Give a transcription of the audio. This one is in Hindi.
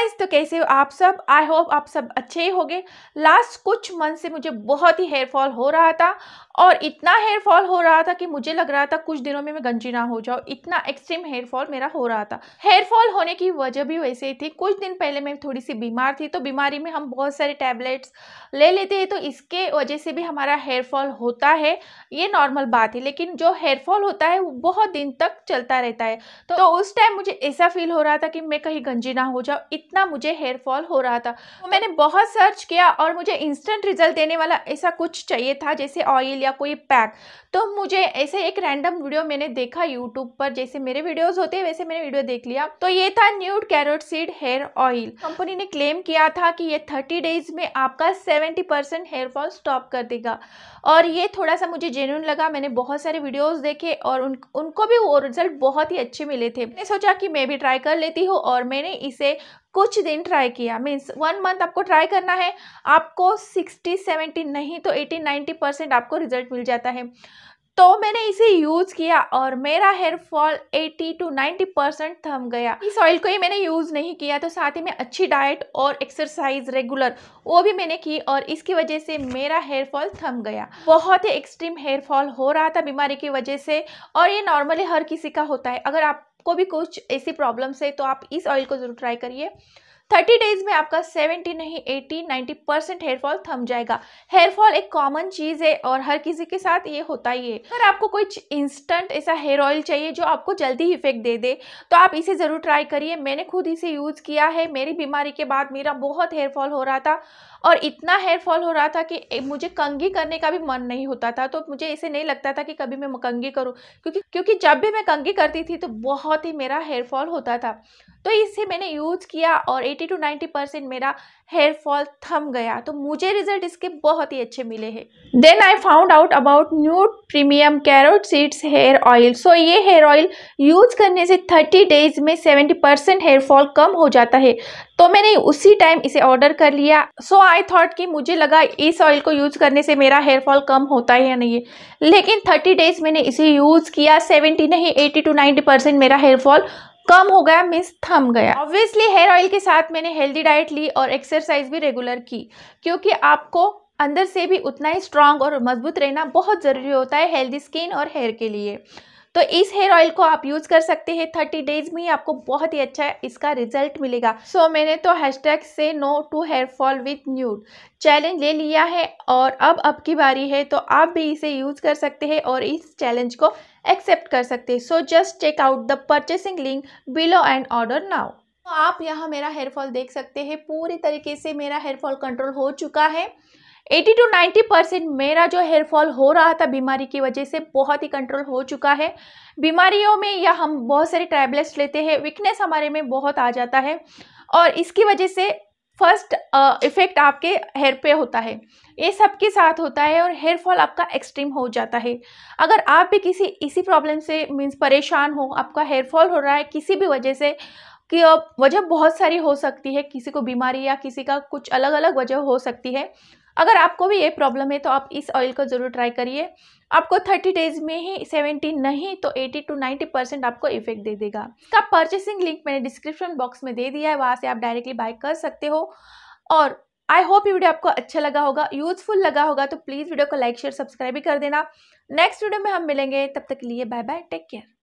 गाइस तो कैसे हो आप सब आई होप आप सब अच्छे ही होंगे लास्ट कुछ मंथ से मुझे बहुत ही हेयर फॉल हो रहा था और इतना हेयर फॉल हो रहा था कि मुझे लग रहा था कुछ दिनों में मैं गंजी ना हो जाऊँ इतना एक्सट्रीम हेयर फॉल मेरा हो रहा था हेयर फॉल होने की वजह भी वैसे ही थी कुछ दिन पहले मैं थोड़ी सी बीमार थी तो बीमारी में हम बहुत सारे टैबलेट्स ले लेते हैं तो इसके वजह से भी हमारा हेयर फॉल होता है ये नॉर्मल बात है लेकिन जो हेयर फॉल होता है वो बहुत दिन तक चलता रहता है तो, तो उस टाइम मुझे ऐसा फील हो रहा था कि मैं कहीं गंजी ना हो जाऊँ इतना मुझे हेयर फॉल हो रहा था तो मैंने बहुत सर्च किया और मुझे इंस्टेंट रिजल्ट देने वाला ऐसा कुछ चाहिए था जैसे ऑयल या कोई पैक तो मुझे ऐसे एक रैंडम वीडियो मैंने देखा यूट्यूब पर जैसे मेरे वीडियोज़ होते हैं वैसे मैंने वीडियो देख लिया तो ये था nude carrot seed hair oil company ने क्लेम किया था कि ये थर्टी डेज में आपका सेवेंटी परसेंट हेयरफॉल स्टॉप कर देगा और ये थोड़ा सा मुझे जेन्यून लगा मैंने बहुत सारे वीडियोस देखे और उन उनको भी वो रिजल्ट बहुत ही अच्छे मिले थे मैंने सोचा कि मैं भी ट्राई कर लेती हूँ और मैंने इसे कुछ दिन ट्राई किया मीन्स वन मंथ आपको ट्राई करना है आपको सिक्सटी सेवेंटी नहीं तो एटी नाइन्टी परसेंट आपको रिजल्ट मिल जाता है तो मैंने इसे यूज़ किया और मेरा हेयर फॉल 80 टू 90 परसेंट थम गया इस ऑयल को ही मैंने यूज़ नहीं किया तो साथ ही में अच्छी डाइट और एक्सरसाइज रेगुलर वो भी मैंने की और इसकी वजह से मेरा हेयर फॉल थम गया बहुत ही एक्सट्रीम हेयर फॉल हो रहा था बीमारी की वजह से और ये नॉर्मली हर किसी का होता है अगर आप को भी कुछ ऐसी प्रॉब्लम्स है तो आप इस ऑयल को ज़रूर ट्राई करिए 30 डेज में आपका 70 नहीं 80 90 परसेंट हेयरफॉल थम जाएगा हेयरफॉल एक कॉमन चीज़ है और हर किसी के साथ ये होता ही है अगर आपको कुछ इंस्टेंट ऐसा हेयर ऑयल चाहिए जो आपको जल्दी इफेक्ट दे दे तो आप इसे ज़रूर ट्राई करिए मैंने खुद इसे यूज़ किया है मेरी बीमारी के बाद मेरा बहुत हेयरफॉल हो रहा था और इतना हेयरफॉल हो रहा था कि मुझे कंगी करने का भी मन नहीं होता था तो मुझे ऐसे नहीं लगता था कि कभी मैं कंगी करूँ क्योंकि क्योंकि जब भी मैं कंगी करती थी तो बहुत ही मेरा हेयरफॉल होता था तो इसे मैंने यूज़ किया और 80 टू 90 परसेंट मेरा हेयर फॉल थम गया तो मुझे रिजल्ट इसके बहुत ही अच्छे मिले हैं then I found out about new premium carrot seeds hair oil so ये हेयर ऑयल यूज करने से 30 डेज में 70 परसेंट हेयर फॉल कम हो जाता है तो मैंने उसी टाइम इसे ऑर्डर कर लिया सो आई थॉट कि मुझे लगा इस ऑयल को यूज करने से मेरा हेयर फॉल कम होता है या नहीं लेकिन 30 डेज मैंने इसे यूज़ किया 70 नहीं 80 टू 90 परसेंट मेरा हेयर फॉल कम हो गया मीन्स थम गया ऑब्वियसली हेयर ऑयल के साथ मैंने हेल्दी डाइट ली और एक्सरसाइज भी रेगुलर की क्योंकि आपको अंदर से भी उतना ही स्ट्रांग और मजबूत रहना बहुत ज़रूरी होता है हेल्दी स्किन और हेयर के लिए तो इस हेयर ऑयल को आप यूज़ कर सकते हैं थर्टी डेज में ही आपको बहुत ही अच्छा इसका रिजल्ट मिलेगा सो so, मैंने तो हैशटैग से no to hair fall with nude challenge ले लिया है और अब अब की बारी है तो आप भी इसे यूज़ कर सकते हैं और इस चैलेंज को एक्सेप्ट कर सकते हैं so just check out the purchasing link below and order now तो आप यहाँ मेरा हेयरफॉल देख सकते हैं पूरी तरीके से मेरा हेयरफॉल कंट्रोल हो चुका है 80 टू 90 परसेंट मेरा जो हेयर फॉल हो रहा था बीमारी की वजह से बहुत ही कंट्रोल हो चुका है बीमारियों में या हम बहुत सारे टैबलेट्स लेते हैं वीकनेस हमारे में बहुत आ जाता है और इसकी वजह से फर्स्ट इफ़ेक्ट आपके हेयर पे होता है ये सबके साथ होता है और हेयर फॉल आपका एक्सट्रीम हो जाता है अगर आप भी किसी इसी प्रॉब्लम से मीन्स परेशान हो आपका हेयर फॉल हो रहा है किसी भी वजह से कि वजह बहुत सारी हो सकती है किसी को बीमारी या किसी का कुछ अलग अलग वजह हो सकती है अगर आपको भी ये प्रॉब्लम है तो आप इस ऑयल को ज़रूर ट्राई करिए आपको 30 डेज में ही 70 नहीं तो 80 टू 90 परसेंट आपको इफेक्ट दे देगा इसका परचेसिंग लिंक मैंने डिस्क्रिप्शन बॉक्स में दे दिया है वहाँ से आप डायरेक्टली बाय कर सकते हो और आई होप ये वीडियो आपको अच्छा लगा होगा यूजफुल लगा होगा तो प्लीज़ वीडियो को लाइक शेयर सब्सक्राइब भी कर देना नेक्स्ट वीडियो में हम मिलेंगे तब तक के लिए बाय बाय टेक केयर